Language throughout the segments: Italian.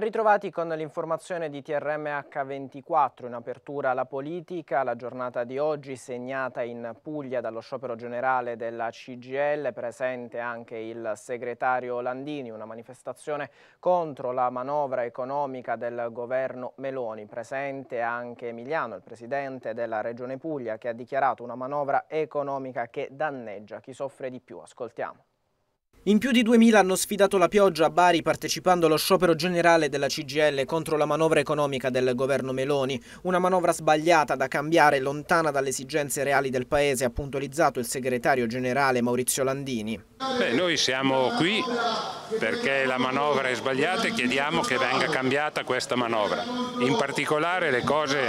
Ben ritrovati con l'informazione di TRMH24 in apertura alla politica. La giornata di oggi segnata in Puglia dallo sciopero generale della CGL, presente anche il segretario Landini, una manifestazione contro la manovra economica del governo Meloni. Presente anche Emiliano, il presidente della regione Puglia, che ha dichiarato una manovra economica che danneggia chi soffre di più. Ascoltiamo. In più di 2000 hanno sfidato la pioggia a Bari partecipando allo sciopero generale della CGL contro la manovra economica del governo Meloni, una manovra sbagliata da cambiare lontana dalle esigenze reali del Paese, ha puntualizzato il segretario generale Maurizio Landini. Beh, noi siamo qui perché la manovra è sbagliata e chiediamo che venga cambiata questa manovra. In particolare le cose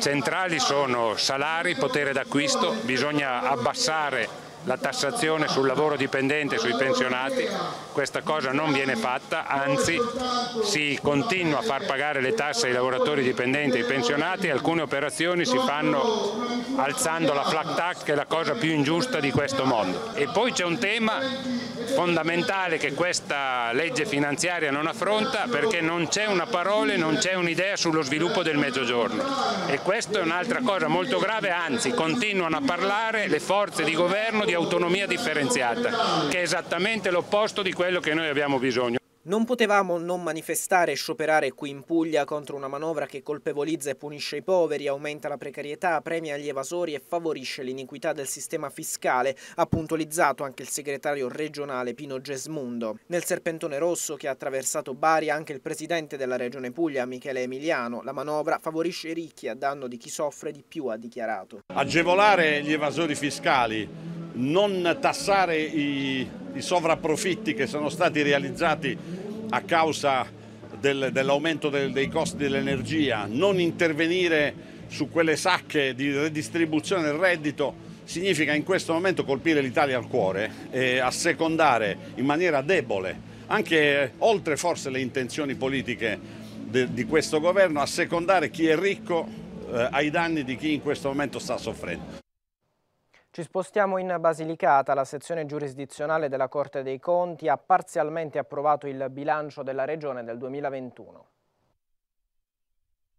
centrali sono salari, potere d'acquisto, bisogna abbassare la tassazione sul lavoro dipendente sui pensionati, questa cosa non viene fatta, anzi si continua a far pagare le tasse ai lavoratori dipendenti e ai pensionati, alcune operazioni si fanno alzando la flat tax che è la cosa più ingiusta di questo mondo. E poi c'è un tema fondamentale che questa legge finanziaria non affronta perché non c'è una parola e non c'è un'idea sullo sviluppo del mezzogiorno e questa è un'altra cosa molto grave, anzi continuano a parlare le forze di governo di autonomia differenziata che è esattamente l'opposto di quello che noi abbiamo bisogno. Non potevamo non manifestare e scioperare qui in Puglia contro una manovra che colpevolizza e punisce i poveri, aumenta la precarietà, premia gli evasori e favorisce l'iniquità del sistema fiscale, ha puntualizzato anche il segretario regionale Pino Gesmundo. Nel serpentone rosso che ha attraversato Bari anche il presidente della regione Puglia, Michele Emiliano, la manovra favorisce i ricchi a danno di chi soffre di più, ha dichiarato. Agevolare gli evasori fiscali non tassare i, i sovrapprofitti che sono stati realizzati a causa del, dell'aumento del, dei costi dell'energia, non intervenire su quelle sacche di redistribuzione del reddito significa in questo momento colpire l'Italia al cuore e assecondare in maniera debole, anche oltre forse le intenzioni politiche de, di questo governo, assecondare chi è ricco eh, ai danni di chi in questo momento sta soffrendo. Ci spostiamo in Basilicata, la sezione giurisdizionale della Corte dei Conti ha parzialmente approvato il bilancio della Regione del 2021.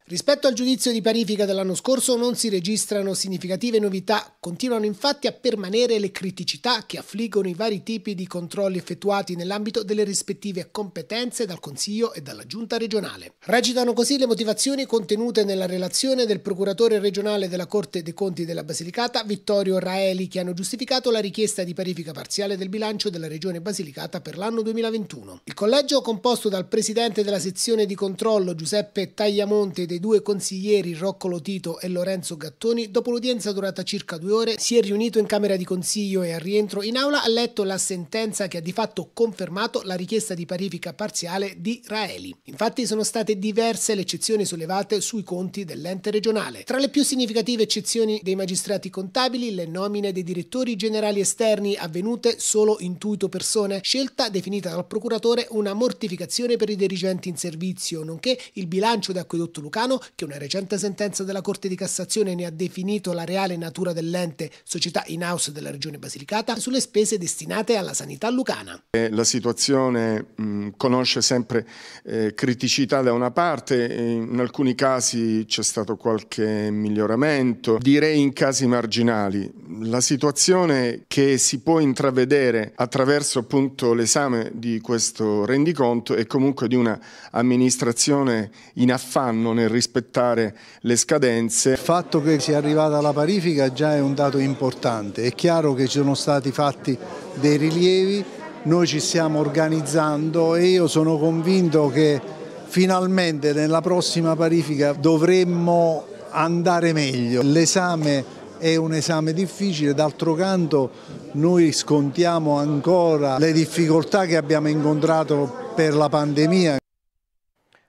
Rispetto al giudizio di parifica dell'anno scorso non si registrano significative novità, continuano infatti a permanere le criticità che affliggono i vari tipi di controlli effettuati nell'ambito delle rispettive competenze dal Consiglio e dalla Giunta regionale. Recitano così le motivazioni contenute nella relazione del procuratore regionale della Corte dei Conti della Basilicata, Vittorio Raeli, che hanno giustificato la richiesta di parifica parziale del bilancio della Regione Basilicata per l'anno 2021. Il collegio, composto dal presidente della sezione di controllo Giuseppe Tagliamonte dei i due consiglieri Rocco Lotito e Lorenzo Gattoni, dopo l'udienza durata circa due ore, si è riunito in Camera di Consiglio e al rientro in aula ha letto la sentenza che ha di fatto confermato la richiesta di parifica parziale di Raeli. Infatti sono state diverse le eccezioni sollevate sui conti dell'ente regionale. Tra le più significative eccezioni dei magistrati contabili, le nomine dei direttori generali esterni avvenute solo intuito persone, scelta definita dal procuratore una mortificazione per i dirigenti in servizio, nonché il bilancio di Acquedotto Lucano Milano, che una recente sentenza della Corte di Cassazione ne ha definito la reale natura dell'ente società in house della Regione Basilicata, sulle spese destinate alla sanità lucana. Eh, la situazione mh, mm, conosce sempre eh, criticità da una parte, in alcuni casi c'è stato qualche miglioramento, direi in casi marginali. La situazione che si può intravedere attraverso appunto l'esame di questo rendiconto è comunque di una amministrazione in affanno nel nel rispettare le scadenze. Il fatto che sia arrivata la parifica già è un dato importante, è chiaro che ci sono stati fatti dei rilievi, noi ci stiamo organizzando e io sono convinto che finalmente nella prossima parifica dovremmo andare meglio. L'esame è un esame difficile, d'altro canto noi scontiamo ancora le difficoltà che abbiamo incontrato per la pandemia.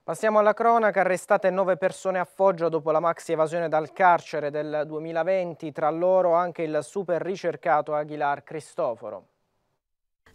Passiamo alla cronaca, arrestate nove persone a Foggia dopo la maxi evasione dal carcere del 2020, tra loro anche il super ricercato Aguilar Cristoforo.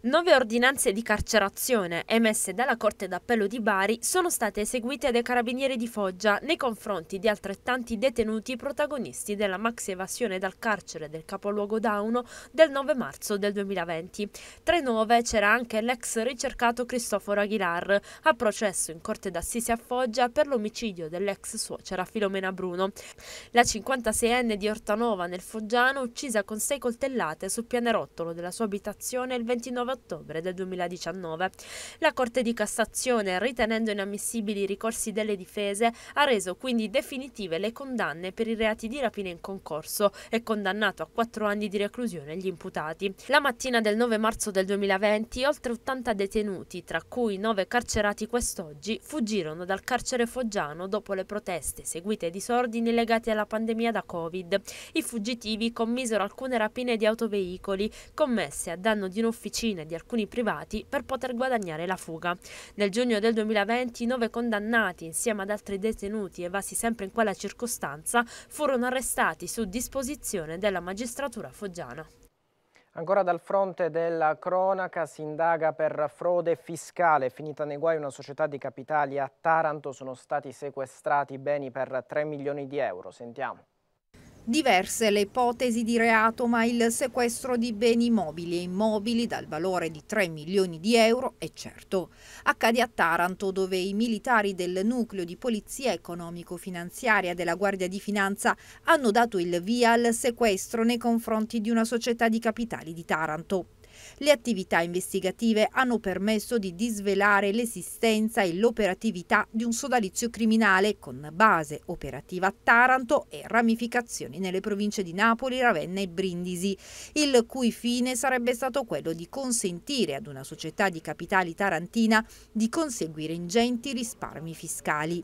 Nove ordinanze di carcerazione emesse dalla Corte d'Appello di Bari sono state eseguite dai carabinieri di Foggia nei confronti di altrettanti detenuti protagonisti della max evasione dal carcere del capoluogo Dauno del 9 marzo del 2020. Tra i nove c'era anche l'ex ricercato Cristoforo Aguilar, a processo in Corte d'Assisi a Foggia per l'omicidio dell'ex suocera Filomena Bruno. La 56enne di Ortanova nel Foggiano uccisa con sei coltellate sul pianerottolo della sua abitazione il 29 19 ottobre del 2019. La Corte di Cassazione, ritenendo inammissibili i ricorsi delle difese, ha reso quindi definitive le condanne per i reati di rapina in concorso e condannato a quattro anni di reclusione gli imputati. La mattina del 9 marzo del 2020, oltre 80 detenuti, tra cui 9 carcerati quest'oggi, fuggirono dal carcere foggiano dopo le proteste seguite ai disordini legati alla pandemia da Covid. I fuggitivi commisero alcune rapine di autoveicoli commesse a danno di un'officina officine e di alcuni privati per poter guadagnare la fuga. Nel giugno del 2020 nove condannati insieme ad altri detenuti evasi sempre in quella circostanza furono arrestati su disposizione della magistratura foggiana. Ancora dal fronte della cronaca si indaga per frode fiscale. Finita nei guai una società di capitali a Taranto sono stati sequestrati beni per 3 milioni di euro. Sentiamo. Diverse le ipotesi di reato, ma il sequestro di beni mobili e immobili dal valore di 3 milioni di euro è certo. Accade a Taranto, dove i militari del nucleo di polizia economico-finanziaria della Guardia di Finanza hanno dato il via al sequestro nei confronti di una società di capitali di Taranto. Le attività investigative hanno permesso di disvelare l'esistenza e l'operatività di un sodalizio criminale con base operativa a Taranto e ramificazioni nelle province di Napoli, Ravenna e Brindisi, il cui fine sarebbe stato quello di consentire ad una società di capitali tarantina di conseguire ingenti risparmi fiscali.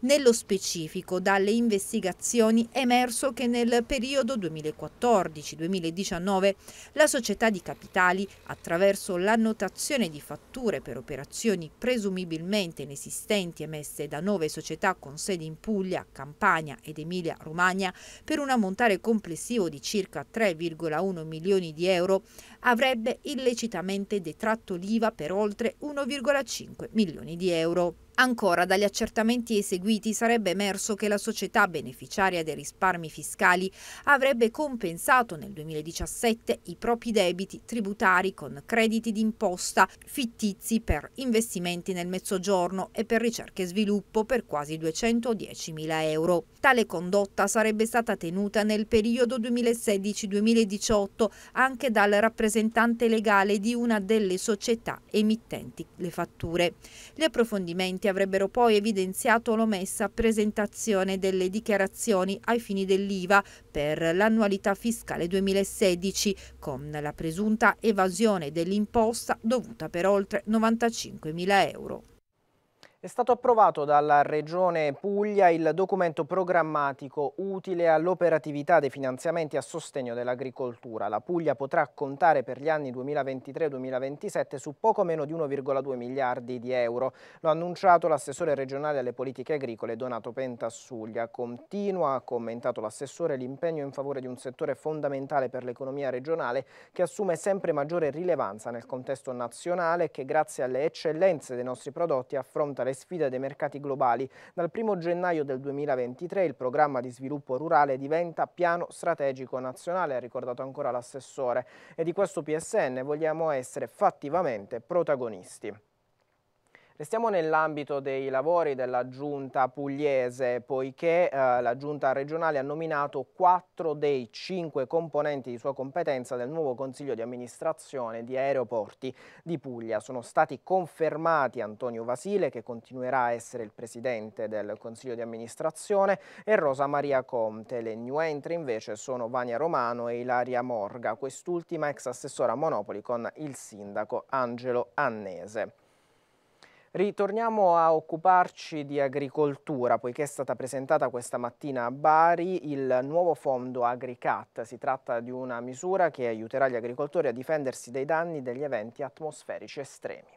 Nello specifico, dalle investigazioni è emerso che nel periodo 2014-2019 la società di capitali fiscali attraverso l'annotazione di fatture per operazioni presumibilmente inesistenti emesse da nove società con sede in Puglia, Campania ed Emilia-Romagna per un ammontare complessivo di circa 3,1 milioni di euro, avrebbe illecitamente detratto l'IVA per oltre 1,5 milioni di euro. Ancora, dagli accertamenti eseguiti sarebbe emerso che la società beneficiaria dei risparmi fiscali avrebbe compensato nel 2017 i propri debiti tributari con crediti d'imposta fittizi per investimenti nel Mezzogiorno e per ricerca e sviluppo per quasi 210.000 euro. Tale condotta sarebbe stata tenuta nel periodo 2016-2018 anche dal rappresentante legale di una delle società emittenti le fatture. Gli approfondimenti documenti avrebbero poi evidenziato l'omessa presentazione delle dichiarazioni ai fini dell'IVA per l'annualità fiscale 2016, con la presunta evasione dell'imposta dovuta per oltre 95 mila euro. È stato approvato dalla Regione Puglia il documento programmatico utile all'operatività dei finanziamenti a sostegno dell'agricoltura. La Puglia potrà contare per gli anni 2023-2027 su poco meno di 1,2 miliardi di euro. Lo ha annunciato l'assessore regionale alle politiche agricole Donato Pentassuglia. Continua, ha commentato l'assessore, l'impegno in favore di un settore fondamentale per l'economia regionale che assume sempre maggiore rilevanza nel contesto nazionale e che grazie alle eccellenze dei nostri prodotti affronta le sfide dei mercati globali. Dal 1 gennaio del 2023 il programma di sviluppo rurale diventa piano strategico nazionale, ha ricordato ancora l'assessore, e di questo PSN vogliamo essere fattivamente protagonisti. Restiamo nell'ambito dei lavori della giunta pugliese poiché eh, la giunta regionale ha nominato quattro dei cinque componenti di sua competenza del nuovo consiglio di amministrazione di aeroporti di Puglia. Sono stati confermati Antonio Vasile che continuerà a essere il presidente del consiglio di amministrazione e Rosa Maria Conte. Le new entry invece sono Vania Romano e Ilaria Morga, quest'ultima ex assessora a Monopoli con il sindaco Angelo Annese. Ritorniamo a occuparci di agricoltura, poiché è stata presentata questa mattina a Bari il nuovo fondo AgriCat. Si tratta di una misura che aiuterà gli agricoltori a difendersi dai danni degli eventi atmosferici estremi.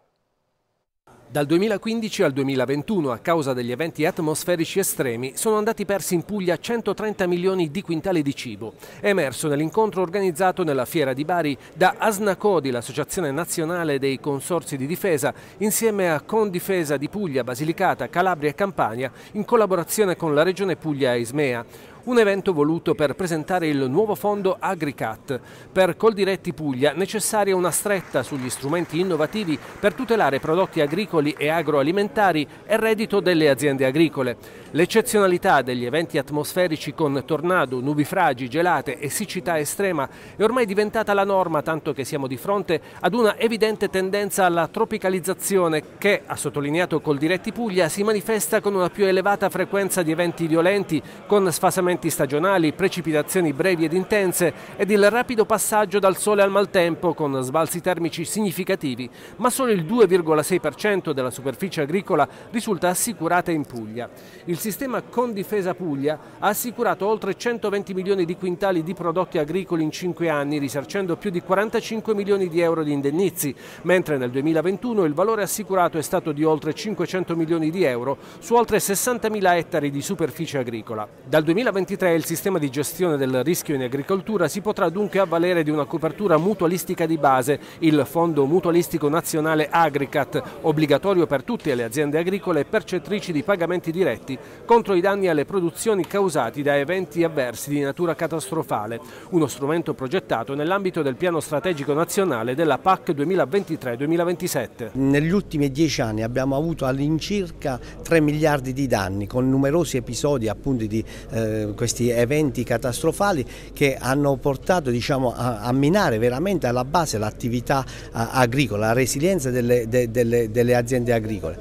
Dal 2015 al 2021, a causa degli eventi atmosferici estremi, sono andati persi in Puglia 130 milioni di quintali di cibo. È emerso nell'incontro organizzato nella Fiera di Bari da Asnacodi, l'Associazione Nazionale dei Consorzi di Difesa, insieme a Condifesa di Puglia, Basilicata, Calabria e Campania, in collaborazione con la Regione Puglia e Ismea un evento voluto per presentare il nuovo fondo Agricat. Per Coldiretti Puglia necessaria una stretta sugli strumenti innovativi per tutelare prodotti agricoli e agroalimentari e reddito delle aziende agricole. L'eccezionalità degli eventi atmosferici con tornado, nubifragi, gelate e siccità estrema è ormai diventata la norma, tanto che siamo di fronte ad una evidente tendenza alla tropicalizzazione che, ha sottolineato Coldiretti Puglia, si manifesta con una più elevata frequenza di eventi violenti, con sfasamento andamenti stagionali, precipitazioni brevi ed intense ed il rapido passaggio dal sole al maltempo con sbalzi termici significativi, ma solo il 2,6% della superficie agricola risulta assicurata in Puglia. Il sistema Condifesa Puglia ha assicurato oltre 120 milioni di quintali di prodotti agricoli in 5 anni, risarcendo più di 45 milioni di euro di indennizi, mentre nel 2021 il valore assicurato è stato di oltre 500 milioni di euro su oltre 60 mila ettari di superficie agricola. Dal 2021 2023 il sistema di gestione del rischio in agricoltura si potrà dunque avvalere di una copertura mutualistica di base, il Fondo Mutualistico Nazionale Agricat, obbligatorio per tutte le aziende agricole percettrici di pagamenti diretti contro i danni alle produzioni causati da eventi avversi di natura catastrofale, uno strumento progettato nell'ambito del piano strategico nazionale della PAC 2023-2027. Negli ultimi dieci anni abbiamo avuto all'incirca 3 miliardi di danni con numerosi episodi appunto di eh, questi eventi catastrofali che hanno portato diciamo, a, a, minare veramente alla base l'attività agricola, la resilienza delle, de, delle, delle aziende agricole.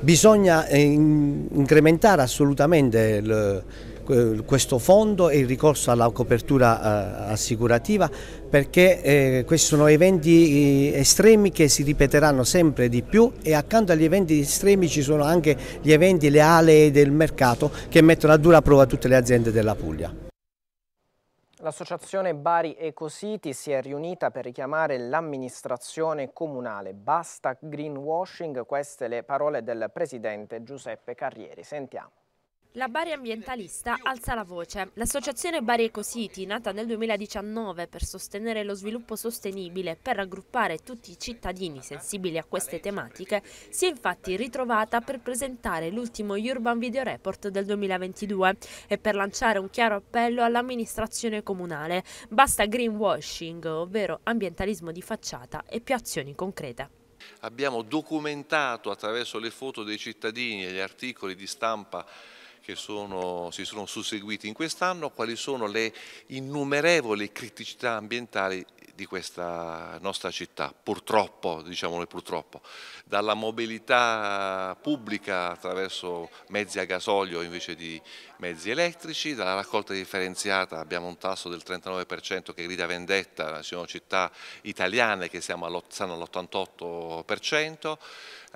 Bisogna eh, in, incrementare assolutamente il, eh, questo fondo e il ricorso alla copertura eh, assicurativa perché eh, questi sono eventi eh, estremi che si ripeteranno sempre di più e accanto agli eventi estremi ci sono anche gli eventi, le alee del mercato che mettono a dura prova tutte le aziende della Puglia. L'associazione Bari Ecositi si è riunita per richiamare l'amministrazione comunale. Basta greenwashing, queste le parole del presidente Giuseppe Carrieri. Sentiamo. La Bari ambientalista alza la voce. L'associazione Bari Ecositi, nata nel 2019 per sostenere lo sviluppo sostenibile e per raggruppare tutti i cittadini sensibili a queste tematiche, si è infatti ritrovata per presentare l'ultimo Urban Video Report del 2022 e per lanciare un chiaro appello all'amministrazione comunale. Basta greenwashing, ovvero ambientalismo di facciata e più azioni concrete. Abbiamo documentato attraverso le foto dei cittadini e gli articoli di stampa che sono, si sono susseguiti in quest'anno, quali sono le innumerevoli criticità ambientali di questa nostra città, purtroppo, diciamolo purtroppo, dalla mobilità pubblica attraverso mezzi a gasolio invece di mezzi elettrici, dalla raccolta differenziata abbiamo un tasso del 39% che grida vendetta, ci sono città italiane che siamo all'88%,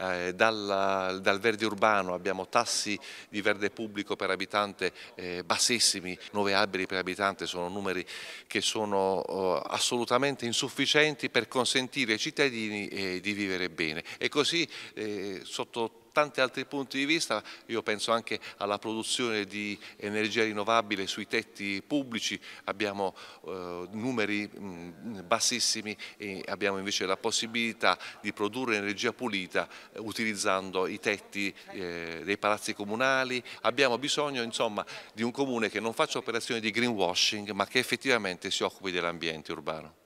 eh, dal, dal, verde urbano abbiamo tassi di verde pubblico per abitante eh, bassissimi, 9 alberi per abitante sono numeri che sono oh, assolutamente insufficienti per consentire ai cittadini eh, di vivere bene e così eh, sotto tanti altri punti di vista, io penso anche alla produzione di energia rinnovabile sui tetti pubblici, abbiamo eh, numeri mh, mm, bassissimi e abbiamo invece la possibilità di produrre energia pulita eh, utilizzando i tetti eh, dei palazzi comunali, abbiamo bisogno insomma, di un comune che non faccia operazioni di greenwashing ma che effettivamente si occupi dell'ambiente urbano.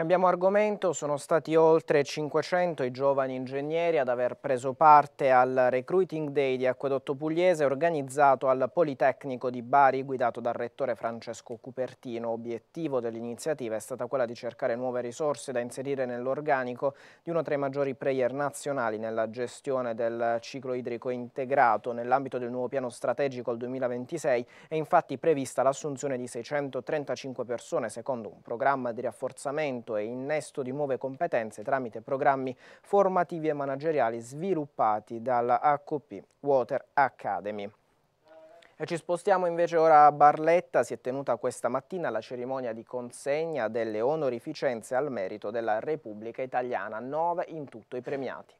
Cambiamo argomento, sono stati oltre 500 i giovani ingegneri ad aver preso parte al Recruiting Day di Acquedotto Pugliese organizzato al Politecnico di Bari guidato dal rettore Francesco Cupertino. Obiettivo dell'iniziativa è stata quella di cercare nuove risorse da inserire nell'organico di uno tra i maggiori player nazionali nella gestione del ciclo idrico integrato. Nell'ambito del nuovo piano strategico al 2026 è infatti prevista l'assunzione di 635 persone secondo un programma di rafforzamento approfondimento e innesto di nuove competenze tramite programmi formativi e manageriali sviluppati dalla ACP Water Academy. E ci spostiamo invece ora a Barletta, si è tenuta questa mattina la cerimonia di consegna delle onorificenze al merito della Repubblica Italiana, nove in tutto i premiati.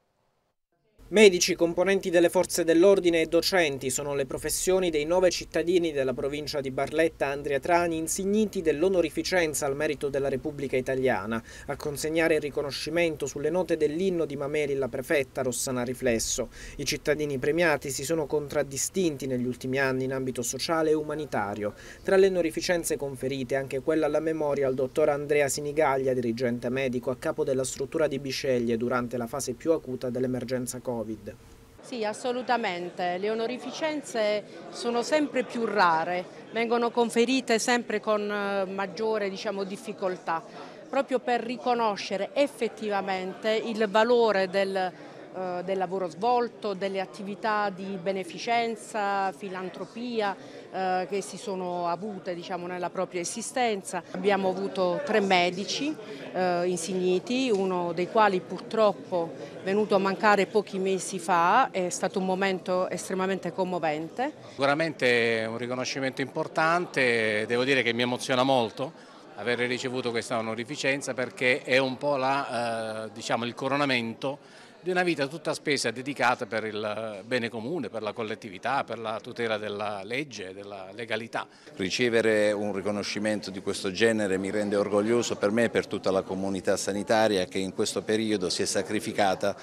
Medici, componenti delle forze dell'ordine e docenti sono le professioni dei nove cittadini della provincia di Barletta Andrea Trani insigniti dell'onorificenza al merito della Repubblica Italiana. A consegnare il riconoscimento sulle note dell'inno di Mameli la prefetta Rossana Riflesso. I cittadini premiati si sono contraddistinti negli ultimi anni in ambito sociale e umanitario. Tra le onorificenze conferite anche quella alla memoria al dottor Andrea Sinigaglia, dirigente medico a capo della struttura di Bisceglie durante la fase più acuta dell'emergenza Covid. Covid. Sì, assolutamente. Le onorificenze sono sempre più rare, vengono conferite sempre con eh, maggiore diciamo, difficoltà, proprio per riconoscere effettivamente il valore del eh, del lavoro svolto, delle attività di beneficenza, filantropia eh, che si sono avute diciamo, nella propria esistenza. Abbiamo avuto tre medici eh, insigniti, uno dei quali purtroppo è venuto a mancare pochi mesi fa, è stato un momento estremamente commovente. Sicuramente un riconoscimento importante, devo dire che mi emoziona molto avere ricevuto questa onorificenza perché è un po' la, eh, diciamo, il coronamento di una vita tutta spesa dedicata per il bene comune, per la collettività, per la tutela della legge, della legalità. Ricevere un riconoscimento di questo genere mi rende orgoglioso per me e per tutta la comunità sanitaria che in questo periodo si è sacrificata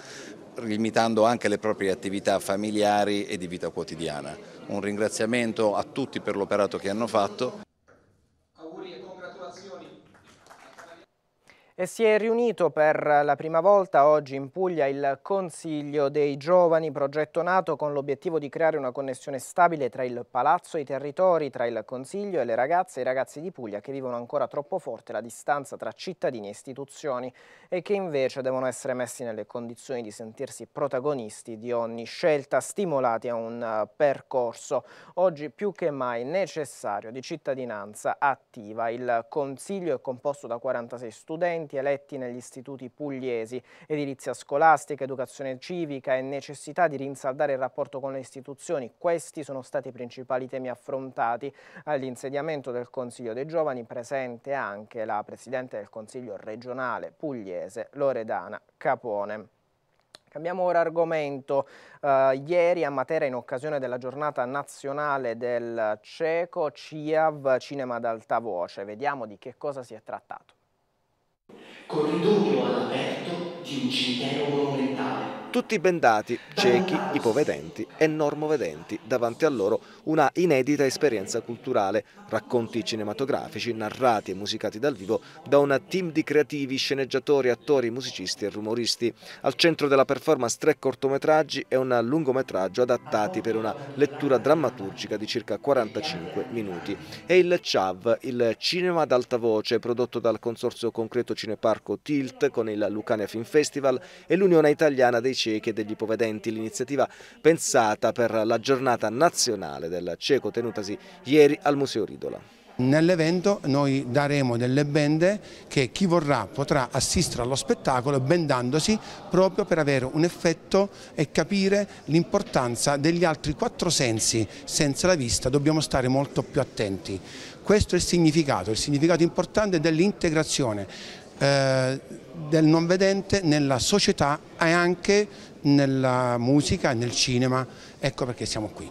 limitando anche le proprie attività familiari e di vita quotidiana. Un ringraziamento a tutti per l'operato che hanno fatto. E si è riunito per la prima volta oggi in Puglia il Consiglio dei Giovani, progetto nato con l'obiettivo di creare una connessione stabile tra il palazzo e i territori, tra il Consiglio e le ragazze e i ragazzi di Puglia che vivono ancora troppo forte la distanza tra cittadini e istituzioni e che invece devono essere messi nelle condizioni di sentirsi protagonisti di ogni scelta, stimolati a un eh, percorso oggi più che mai necessario di cittadinanza attiva. Il Consiglio è composto da 46 studenti docenti eletti negli istituti pugliesi. Edilizia scolastica, educazione civica e necessità di rinsaldare il rapporto con le istituzioni, questi sono stati i principali temi affrontati all'insediamento del Consiglio dei Giovani, presente anche la Presidente del Consiglio regionale pugliese, Loredana Capone. Cambiamo ora argomento. Uh, ieri a Matera, in occasione della giornata nazionale del CECO, CIAV, Cinema d'Alta Voce. Vediamo di che cosa si è trattato corridoio all'aperto di un cimitero monumentale. Tutti bendati, ciechi, ipovedenti e normovedenti, davanti a loro una inedita esperienza culturale, racconti cinematografici narrati e musicati dal vivo da un team di creativi, sceneggiatori, attori, musicisti e rumoristi. Al centro della performance tre cortometraggi e un lungometraggio adattati per una lettura drammaturgica di circa 45 minuti. E il CHAV, il Cinema ad alta voce, prodotto dal Consorzio Concreto Cineparco Tilt con il Lucania Film Festival e l'Unione Italiana dei ciechi e degli ipovedenti, l'iniziativa pensata per la giornata nazionale del cieco tenutasi ieri al Museo Ridola. Nell'evento noi daremo delle bende che chi vorrà potrà assistere allo spettacolo bendandosi proprio per avere un effetto e capire l'importanza degli altri quattro sensi. Senza la vista dobbiamo stare molto più attenti. Questo è il significato, il significato importante dell'integrazione eh, del non vedente nella società e anche nella musica e nel cinema. Ecco perché siamo qui.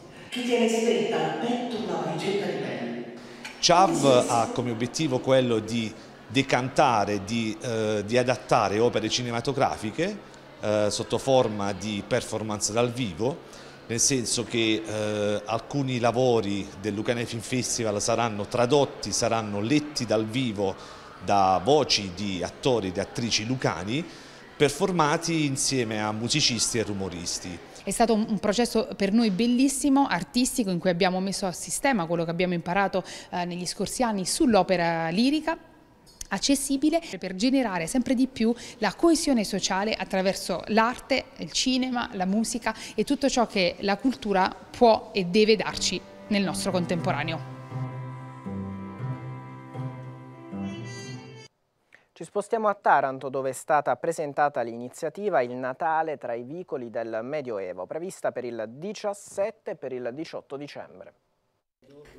CHAV ha come obiettivo quello di decantare, di, eh, di adattare opere cinematografiche eh, sotto forma di performance dal vivo nel senso che eh, alcuni lavori del Lucane Film Festival saranno tradotti, saranno letti dal vivo da voci di attori e attrici lucani performati insieme a musicisti e rumoristi. È stato un processo per noi bellissimo, artistico, in cui abbiamo messo a sistema quello che abbiamo imparato eh, negli scorsi anni sull'opera lirica accessibile per generare sempre di più la coesione sociale attraverso l'arte, il cinema, la musica e tutto ciò che la cultura può e deve darci nel nostro contemporaneo. Ci spostiamo a Taranto dove è stata presentata l'iniziativa Il Natale tra i vicoli del Medioevo, prevista per il 17 e per il 18 dicembre.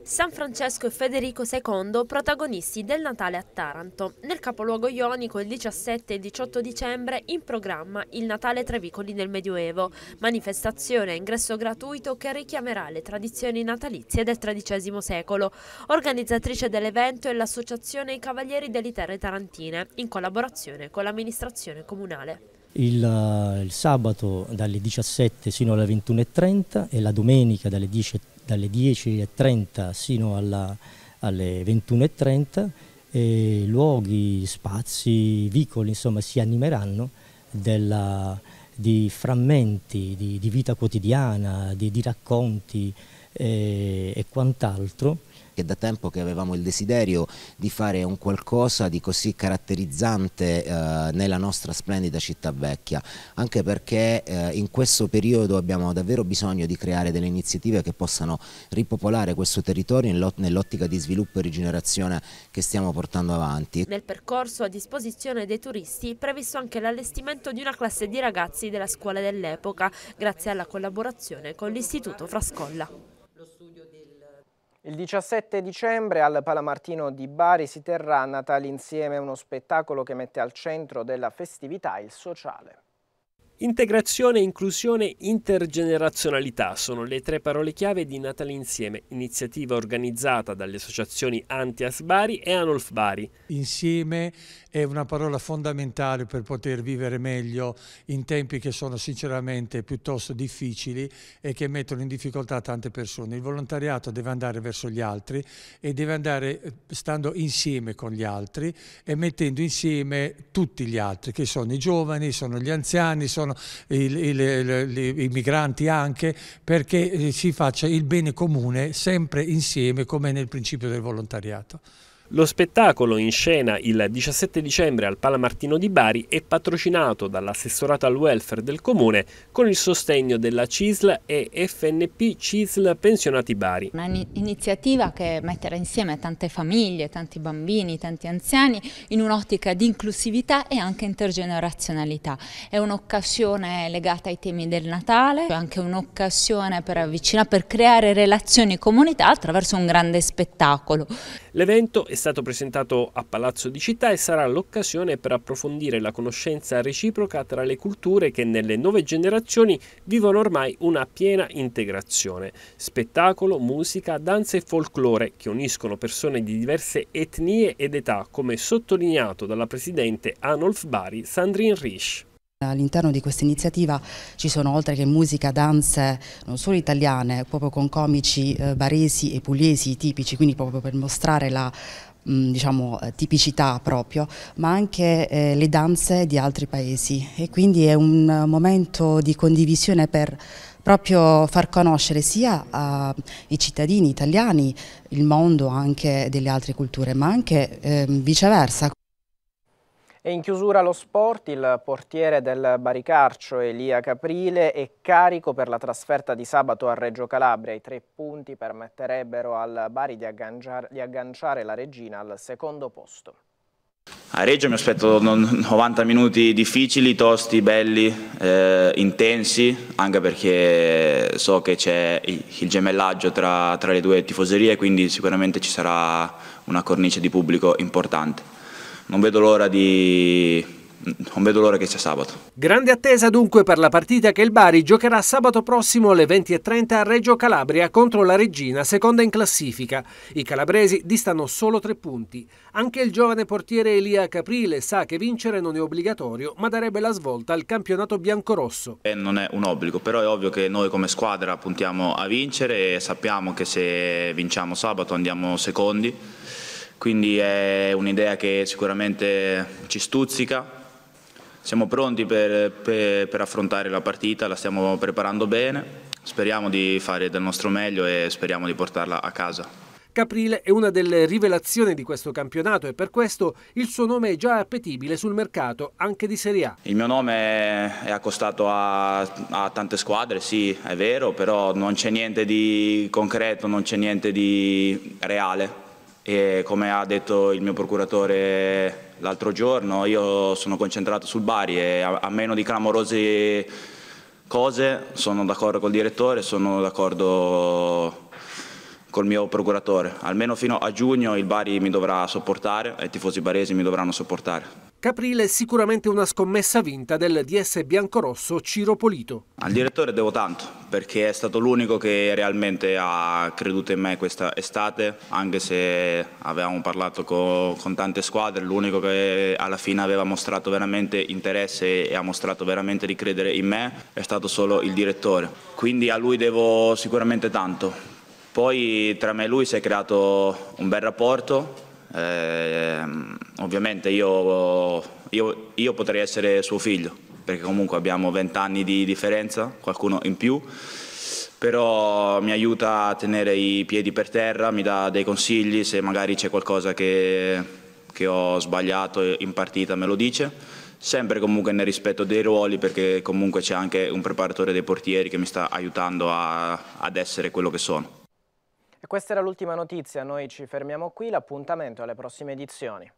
San Francesco e Federico II, protagonisti del Natale a Taranto. Nel capoluogo ionico il 17 e 18 dicembre in programma il Natale tra vicoli del Medioevo, manifestazione a ingresso gratuito che richiamerà le tradizioni natalizie del XIII secolo. Organizzatrice dell'evento è l'associazione I Cavalieri delle Terre Tarantine, in collaborazione con l'amministrazione comunale il, eh, il sabato dalle 17 sino alle 21.30 e la domenica dalle 10.30 dalle 10.30 sino alla, alle 21.30 e luoghi, spazi, vicoli insomma si animeranno della, di frammenti di, di, vita quotidiana, di, di racconti eh, e quant'altro perché da tempo che avevamo il desiderio di fare un qualcosa di così caratterizzante eh, nella nostra splendida città vecchia, anche perché eh, in questo periodo abbiamo davvero bisogno di creare delle iniziative che possano ripopolare questo territorio nell'ottica di sviluppo e rigenerazione che stiamo portando avanti. Nel percorso a disposizione dei turisti è previsto anche l'allestimento di una classe di ragazzi della scuola dell'epoca, grazie alla collaborazione con l'Istituto Frascolla. Il 17 dicembre al Palamartino di Bari si terrà a Natale insieme uno spettacolo che mette al centro della festività il sociale. Integrazione, inclusione, intergenerazionalità sono le tre parole chiave di Natale Insieme, iniziativa organizzata dalle associazioni Antias Bari e Anolf Bari. Insieme è una parola fondamentale per poter vivere meglio in tempi che sono sinceramente piuttosto difficili e che mettono in difficoltà tante persone. Il volontariato deve andare verso gli altri e deve andare eh, stando insieme con gli altri e mettendo insieme tutti gli altri, che sono i giovani, sono gli anziani, sono i migranti anche, perché eh, si faccia il bene comune sempre insieme come nel principio del volontariato. Lo spettacolo in scena il 17 dicembre al Palamartino di Bari è patrocinato dall'assessorato al welfare del comune con il sostegno della CISL e FNP CISL Pensionati Bari. Un'iniziativa che metterà insieme tante famiglie, tanti bambini, tanti anziani in un'ottica di inclusività e anche intergenerazionalità. È un'occasione legata ai temi del Natale, è anche un'occasione per avvicinare, per creare relazioni comunità attraverso un grande spettacolo. L'evento è stato presentato a Palazzo di Città e sarà l'occasione per approfondire la conoscenza reciproca tra le culture che nelle nuove generazioni vivono ormai una piena integrazione. Spettacolo, musica, danza e folklore che uniscono persone di diverse etnie ed età, come sottolineato dalla presidente Anolf Bari Sandrine Risch. All'interno di questa iniziativa ci sono oltre che musica, danze non solo italiane, proprio con comici eh, baresi e pugliesi tipici, quindi proprio per mostrare la mm, diciamo, eh, tipicità proprio, ma anche eh, le danze di altri paesi e quindi è un momento di condivisione per proprio far conoscere sia i cittadini italiani il mondo anche delle altre culture, ma anche eh, viceversa. E in chiusura lo sport, il portiere del Baricarcio Elia Caprile è carico per la trasferta di sabato a Reggio Calabria. I tre punti permetterebbero al Bari di agganciare, di agganciare la regina al secondo posto. A Reggio mi aspetto 90 minuti difficili, tosti, belli, eh, intensi, anche perché so che c'è il gemellaggio tra, tra le due tifoserie, quindi sicuramente ci sarà una cornice di pubblico importante non vedo l'ora di non vedo l'ora che sia sabato. Grande attesa dunque per la partita che il Bari giocherà sabato prossimo alle 20.30 a Reggio Calabria contro la Regina, seconda in classifica. I calabresi distano solo tre punti. Anche il giovane portiere Elia Caprile sa che vincere non è obbligatorio, ma darebbe la svolta al campionato biancorosso. Eh, non è un obbligo, però è ovvio che noi come squadra puntiamo a vincere e sappiamo che se vinciamo sabato andiamo secondi quindi è un'idea che sicuramente ci stuzzica. Siamo pronti per, per, per, affrontare la partita, la stiamo preparando bene, speriamo di fare del nostro meglio e speriamo di portarla a casa. Caprile è una delle rivelazioni di questo campionato e per questo il suo nome è già appetibile sul mercato anche di Serie A. Il mio nome è accostato a, a tante squadre, sì è vero, però non c'è niente di concreto, non c'è niente di reale e come ha detto il mio procuratore l'altro giorno io sono concentrato sul Bari e a, meno di clamorose cose sono d'accordo col direttore, sono d'accordo col mio procuratore. Almeno fino a giugno il Bari mi dovrà sopportare e i tifosi baresi mi dovranno sopportare. Caprile è sicuramente una scommessa vinta del DS biancorosso Ciro Polito. Al direttore devo tanto perché è stato l'unico che realmente ha creduto in me questa estate, anche se avevamo parlato con, con tante squadre, l'unico che alla fine aveva mostrato veramente interesse e ha mostrato veramente di credere in me è stato solo il direttore. Quindi a lui devo sicuramente tanto poi tra me e lui si è creato un bel rapporto, eh, ovviamente io, io, io, potrei essere suo figlio, perché comunque abbiamo 20 anni di differenza, qualcuno in più, però mi aiuta a tenere i piedi per terra, mi dà dei consigli, se magari c'è qualcosa che, che ho sbagliato in partita me lo dice, sempre comunque nel rispetto dei ruoli perché comunque c'è anche un preparatore dei portieri che mi sta aiutando a, ad essere quello che sono. E questa era l'ultima notizia, noi ci fermiamo qui, l'appuntamento alle prossime edizioni.